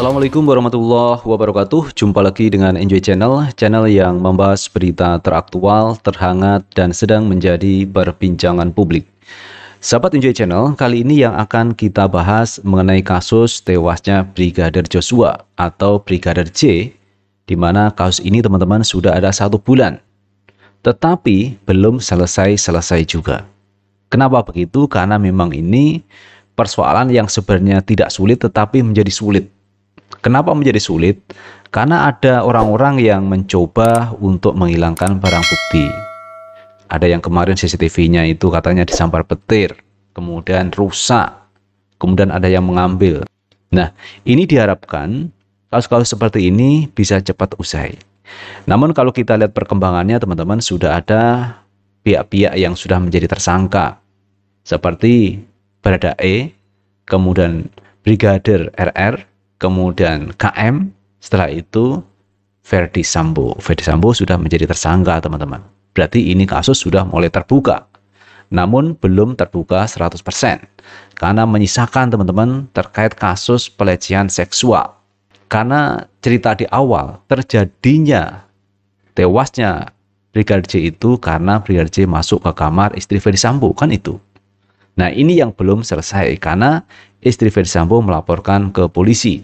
Assalamualaikum warahmatullahi wabarakatuh. Jumpa lagi dengan Enjoy Channel, channel yang membahas berita teraktual, terhangat, dan sedang menjadi perbincangan publik. Sahabat Enjoy Channel, kali ini yang akan kita bahas mengenai kasus tewasnya Brigadir Joshua atau Brigadir J, di mana kasus ini teman-teman sudah ada satu bulan. Tetapi belum selesai-selesai juga. Kenapa begitu? Karena memang ini persoalan yang sebenarnya tidak sulit tetapi menjadi sulit Kenapa menjadi sulit? Karena ada orang-orang yang mencoba untuk menghilangkan barang bukti. Ada yang kemarin CCTV-nya itu katanya disambar petir, kemudian rusak, kemudian ada yang mengambil. Nah, ini diharapkan kasus-kasus seperti ini bisa cepat usai. Namun kalau kita lihat perkembangannya teman-teman sudah ada pihak-pihak yang sudah menjadi tersangka seperti Barada E, kemudian Brigadir RR, kemudian KM, setelah itu Verdi Sambo. Verdi Sambo sudah menjadi tersangka, teman-teman. Berarti ini kasus sudah mulai terbuka. Namun belum terbuka 100%. Karena menyisakan teman-teman terkait kasus pelecehan seksual. Karena cerita di awal terjadinya tewasnya Brigadir J itu karena Brigadir J masuk ke kamar istri Verdi Sambo, kan itu. Nah ini yang belum selesai karena istri Verdi Sambo melaporkan ke polisi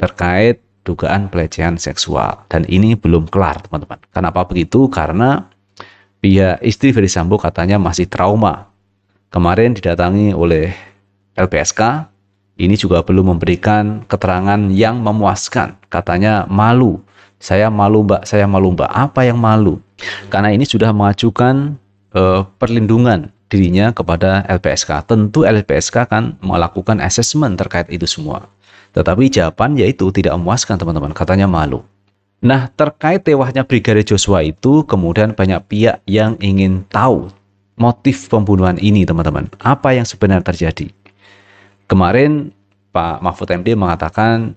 terkait dugaan pelecehan seksual. Dan ini belum kelar, teman-teman. Kenapa begitu? Karena pihak istri Ferry Sambo katanya masih trauma. Kemarin didatangi oleh LPSK, ini juga belum memberikan keterangan yang memuaskan. Katanya malu. Saya malu, Mbak. Saya malu, Mbak. Apa yang malu? Karena ini sudah mengajukan uh, perlindungan dirinya kepada LPSK. Tentu LPSK akan melakukan asesmen terkait itu semua. Tetapi jawaban yaitu tidak memuaskan teman-teman, katanya malu. Nah, terkait tewasnya Brigadir Joshua itu kemudian banyak pihak yang ingin tahu motif pembunuhan ini, teman-teman. Apa yang sebenarnya terjadi? Kemarin Pak Mahfud MD mengatakan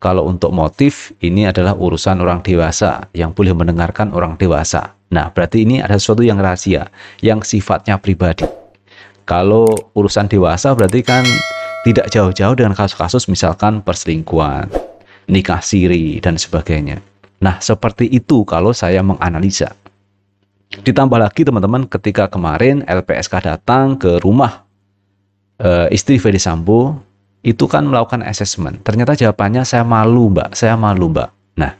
kalau untuk motif ini adalah urusan orang dewasa yang boleh mendengarkan orang dewasa. Nah, berarti ini ada sesuatu yang rahasia, yang sifatnya pribadi. Kalau urusan dewasa berarti kan tidak jauh-jauh dengan kasus-kasus misalkan perselingkuhan, nikah siri, dan sebagainya. Nah, seperti itu kalau saya menganalisa. Ditambah lagi teman-teman ketika kemarin LPSK datang ke rumah e, istri Fede Sambo, itu kan melakukan assessment. Ternyata jawabannya saya malu mbak, saya malu mbak. Nah,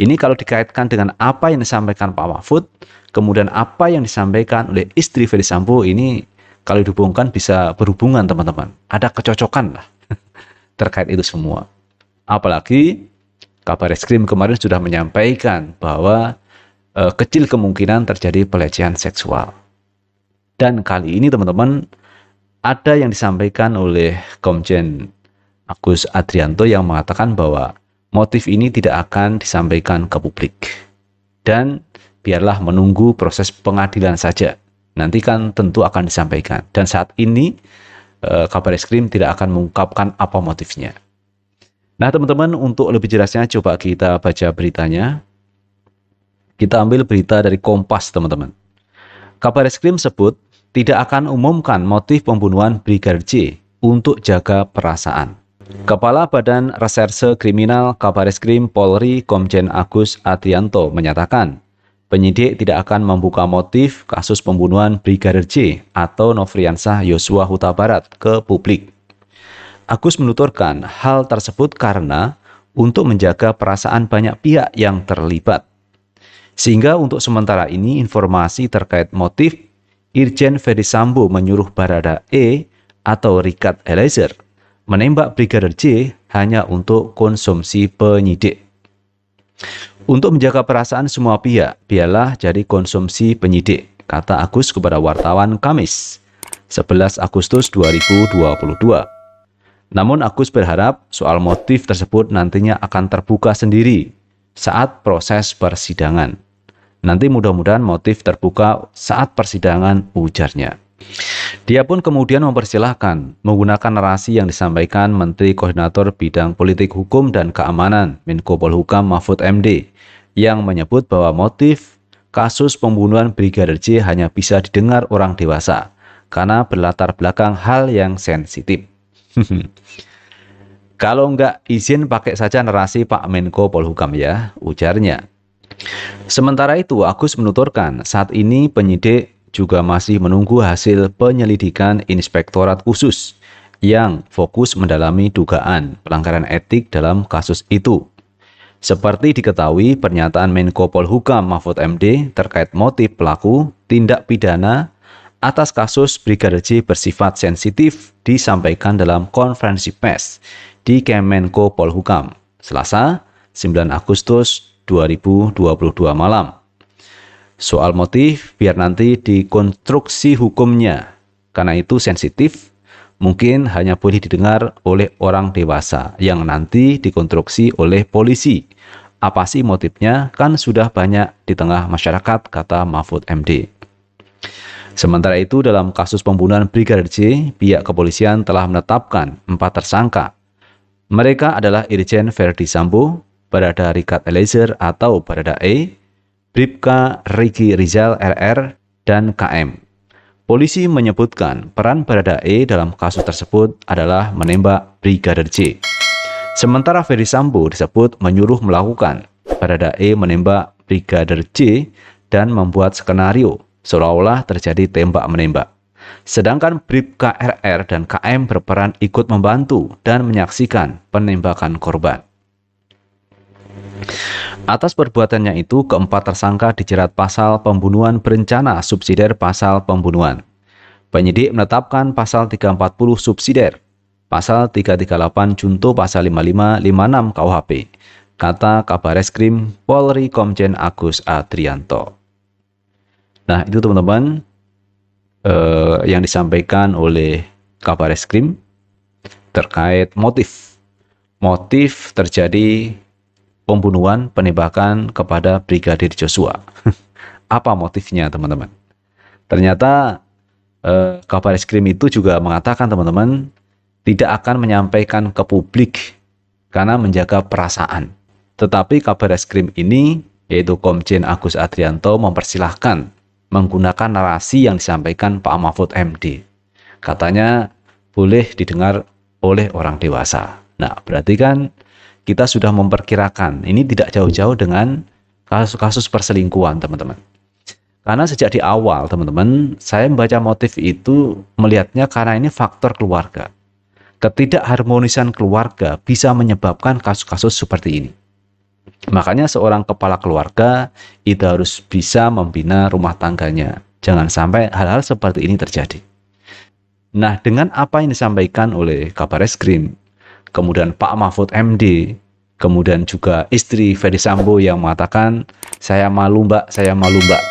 ini kalau dikaitkan dengan apa yang disampaikan Pak Mahfud, kemudian apa yang disampaikan oleh istri Fede Sambo ini kalau dihubungkan bisa berhubungan teman-teman. Ada kecocokan lah terkait itu semua. Apalagi kabar eskrim kemarin sudah menyampaikan bahwa e, kecil kemungkinan terjadi pelecehan seksual. Dan kali ini teman-teman ada yang disampaikan oleh Komjen Agus Adrianto yang mengatakan bahwa motif ini tidak akan disampaikan ke publik. Dan biarlah menunggu proses pengadilan saja nanti kan tentu akan disampaikan. Dan saat ini eh, kabar eskrim tidak akan mengungkapkan apa motifnya. Nah teman-teman untuk lebih jelasnya coba kita baca beritanya. Kita ambil berita dari Kompas teman-teman. Kabar Krim sebut tidak akan umumkan motif pembunuhan Brigadir J untuk jaga perasaan. Kepala Badan Reserse Kriminal Krim Polri Komjen Agus Adrianto menyatakan, penyidik tidak akan membuka motif kasus pembunuhan Brigadir J atau Nofriansah Yosua Huta Barat ke publik. Agus menuturkan hal tersebut karena untuk menjaga perasaan banyak pihak yang terlibat. Sehingga untuk sementara ini informasi terkait motif Irjen Ferry Sambo menyuruh Barada E atau Richard Eliezer menembak Brigadir J hanya untuk konsumsi penyidik. Untuk menjaga perasaan semua pihak, biarlah jadi konsumsi penyidik, kata Agus kepada wartawan Kamis, 11 Agustus 2022. Namun Agus berharap soal motif tersebut nantinya akan terbuka sendiri saat proses persidangan. Nanti mudah-mudahan motif terbuka saat persidangan ujarnya. Dia pun kemudian mempersilahkan menggunakan narasi yang disampaikan Menteri Koordinator Bidang Politik Hukum dan Keamanan Menko Polhukam Mahfud MD yang menyebut bahwa motif kasus pembunuhan Brigadir J hanya bisa didengar orang dewasa karena berlatar belakang hal yang sensitif. Kalau nggak izin pakai saja narasi Pak Menko Polhukam ya, ujarnya. Sementara itu, Agus menuturkan saat ini penyidik juga masih menunggu hasil penyelidikan Inspektorat Khusus yang fokus mendalami dugaan pelanggaran etik dalam kasus itu. Seperti diketahui, pernyataan Menko Polhukam Mahfud MD terkait motif pelaku tindak pidana atas kasus Brigadir J bersifat sensitif disampaikan dalam konferensi pers di Kemenko Polhukam, Selasa 9 Agustus 2022 malam soal motif biar nanti dikonstruksi hukumnya. Karena itu sensitif, mungkin hanya boleh didengar oleh orang dewasa yang nanti dikonstruksi oleh polisi. Apa sih motifnya? Kan sudah banyak di tengah masyarakat, kata Mahfud MD. Sementara itu, dalam kasus pembunuhan Brigadir J, pihak kepolisian telah menetapkan empat tersangka. Mereka adalah Irjen Verdi Sambo, Barada Richard Eliezer atau Barada E, Bripka Riki Rizal RR, dan KM. Polisi menyebutkan peran E dalam kasus tersebut adalah menembak Brigadir J. Sementara Ferry Sambo disebut menyuruh melakukan E menembak Brigadir J dan membuat skenario seolah-olah terjadi tembak-menembak. Sedangkan Bripka RR dan KM berperan ikut membantu dan menyaksikan penembakan korban. Atas perbuatannya itu, keempat tersangka dijerat pasal pembunuhan berencana subsidiar pasal pembunuhan. Penyidik menetapkan pasal 340 subsidiar, pasal 338 junto pasal 5556 KUHP, kata Kabareskrim Polri Komjen Agus Adrianto. Nah, itu teman-teman eh, yang disampaikan oleh Kabareskrim terkait motif. Motif terjadi pembunuhan, penembakan kepada Brigadir Joshua. Apa motifnya, teman-teman? Ternyata eh, kabar eskrim itu juga mengatakan, teman-teman, tidak akan menyampaikan ke publik karena menjaga perasaan. Tetapi kabar eskrim ini, yaitu Komjen Agus Adrianto mempersilahkan menggunakan narasi yang disampaikan Pak Mahfud MD. Katanya boleh didengar oleh orang dewasa. Nah, berarti kan kita sudah memperkirakan. Ini tidak jauh-jauh dengan kasus-kasus perselingkuhan, teman-teman. Karena sejak di awal, teman-teman, saya membaca motif itu melihatnya karena ini faktor keluarga. Ketidakharmonisan keluarga bisa menyebabkan kasus-kasus seperti ini. Makanya seorang kepala keluarga itu harus bisa membina rumah tangganya. Jangan sampai hal-hal seperti ini terjadi. Nah, dengan apa yang disampaikan oleh Kabar Eskrim, kemudian Pak Mahfud MD, kemudian juga istri Ferry Sambo yang mengatakan saya malu mbak, saya malu mbak.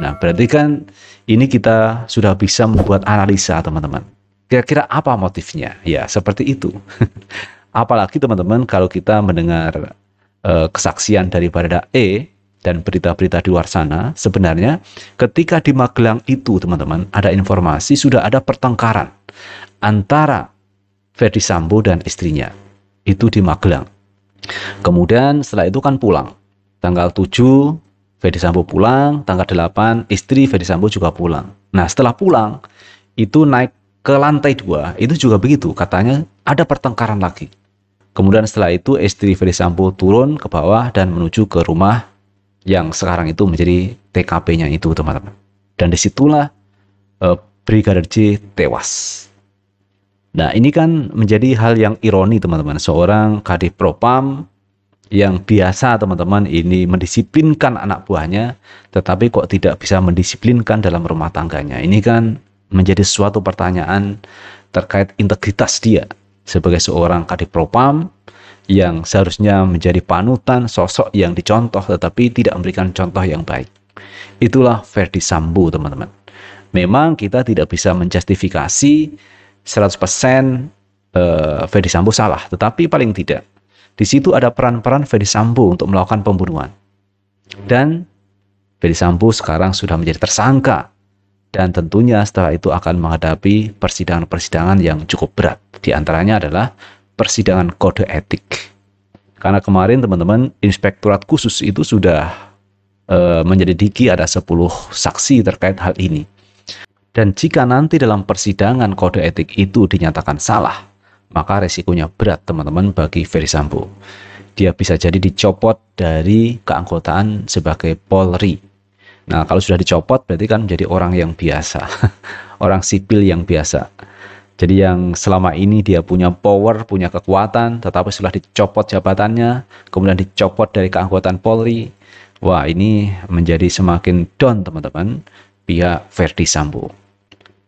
Nah berarti kan ini kita sudah bisa membuat analisa teman-teman. Kira-kira apa motifnya? Ya seperti itu. Apalagi teman-teman kalau kita mendengar eh, kesaksian dari Barada E dan berita-berita di luar sana, sebenarnya ketika di Magelang itu teman-teman ada informasi sudah ada pertengkaran antara Ferdi Sambo dan istrinya. Itu di Magelang. Kemudian setelah itu kan pulang. Tanggal 7 Ferdi Sambo pulang, tanggal 8 istri Ferdi Sambo juga pulang. Nah, setelah pulang itu naik ke lantai 2, itu juga begitu katanya ada pertengkaran lagi kemudian setelah itu istri Ferdi Sambo turun ke bawah dan menuju ke rumah yang sekarang itu menjadi TKP-nya itu teman-teman dan disitulah eh, Brigadir J tewas Nah, ini kan menjadi hal yang ironi, teman-teman. Seorang kadif propam yang biasa, teman-teman, ini mendisiplinkan anak buahnya, tetapi kok tidak bisa mendisiplinkan dalam rumah tangganya. Ini kan menjadi suatu pertanyaan terkait integritas dia sebagai seorang kadif propam yang seharusnya menjadi panutan sosok yang dicontoh tetapi tidak memberikan contoh yang baik. Itulah Ferdi Sambu, teman-teman. Memang kita tidak bisa menjustifikasi 100% uh, eh, Ferdi Sambo salah, tetapi paling tidak di situ ada peran-peran Ferdi Sambo untuk melakukan pembunuhan. Dan Ferdi Sambo sekarang sudah menjadi tersangka dan tentunya setelah itu akan menghadapi persidangan-persidangan yang cukup berat. Di antaranya adalah persidangan kode etik. Karena kemarin teman-teman inspektorat khusus itu sudah menjadi eh, menyelidiki ada 10 saksi terkait hal ini. Dan jika nanti dalam persidangan kode etik itu dinyatakan salah, maka resikonya berat teman-teman bagi Ferry Sambo. Dia bisa jadi dicopot dari keanggotaan sebagai Polri. Nah, kalau sudah dicopot berarti kan menjadi orang yang biasa, orang sipil yang biasa. Jadi yang selama ini dia punya power, punya kekuatan, tetapi setelah dicopot jabatannya, kemudian dicopot dari keanggotaan Polri, wah ini menjadi semakin down teman-teman pihak Verdi Sambo.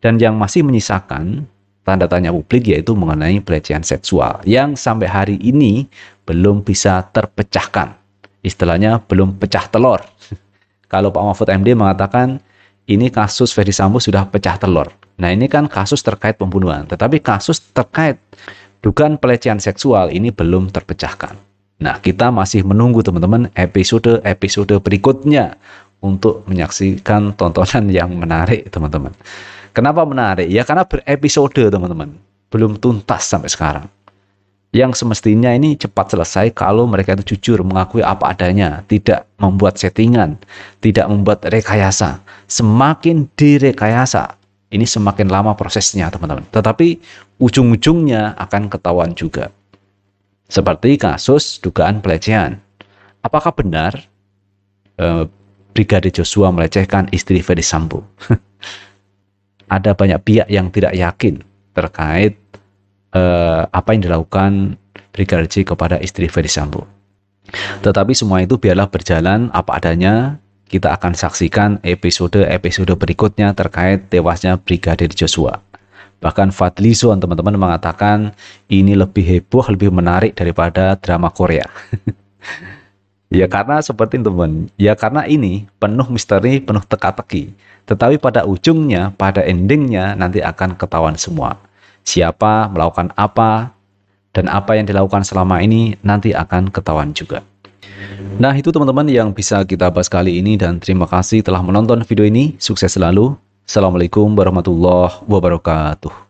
Dan yang masih menyisakan tanda tanya publik yaitu mengenai pelecehan seksual yang sampai hari ini belum bisa terpecahkan. Istilahnya belum pecah telur. Kalau Pak Mahfud MD mengatakan ini kasus Ferdi Sambo sudah pecah telur. Nah ini kan kasus terkait pembunuhan. Tetapi kasus terkait dugaan pelecehan seksual ini belum terpecahkan. Nah kita masih menunggu teman-teman episode-episode berikutnya untuk menyaksikan tontonan yang menarik teman-teman. Kenapa menarik? Ya karena berepisode teman-teman. Belum tuntas sampai sekarang. Yang semestinya ini cepat selesai kalau mereka itu jujur mengakui apa adanya. Tidak membuat settingan. Tidak membuat rekayasa. Semakin direkayasa. Ini semakin lama prosesnya teman-teman. Tetapi ujung-ujungnya akan ketahuan juga. Seperti kasus dugaan pelecehan. Apakah benar eh, Brigade Joshua melecehkan istri Sambo? ada banyak pihak yang tidak yakin terkait eh, apa yang dilakukan Brigadir J kepada istri Ferdis Sambo. Tetapi semua itu biarlah berjalan apa adanya. Kita akan saksikan episode-episode berikutnya terkait tewasnya Brigadir Joshua. Bahkan Fadli Zon teman-teman mengatakan ini lebih heboh, lebih menarik daripada drama Korea. Ya karena seperti teman, ya karena ini penuh misteri, penuh teka-teki. Tetapi pada ujungnya, pada endingnya nanti akan ketahuan semua. Siapa melakukan apa, dan apa yang dilakukan selama ini nanti akan ketahuan juga. Nah itu teman-teman yang bisa kita bahas kali ini dan terima kasih telah menonton video ini. Sukses selalu. Assalamualaikum warahmatullahi wabarakatuh.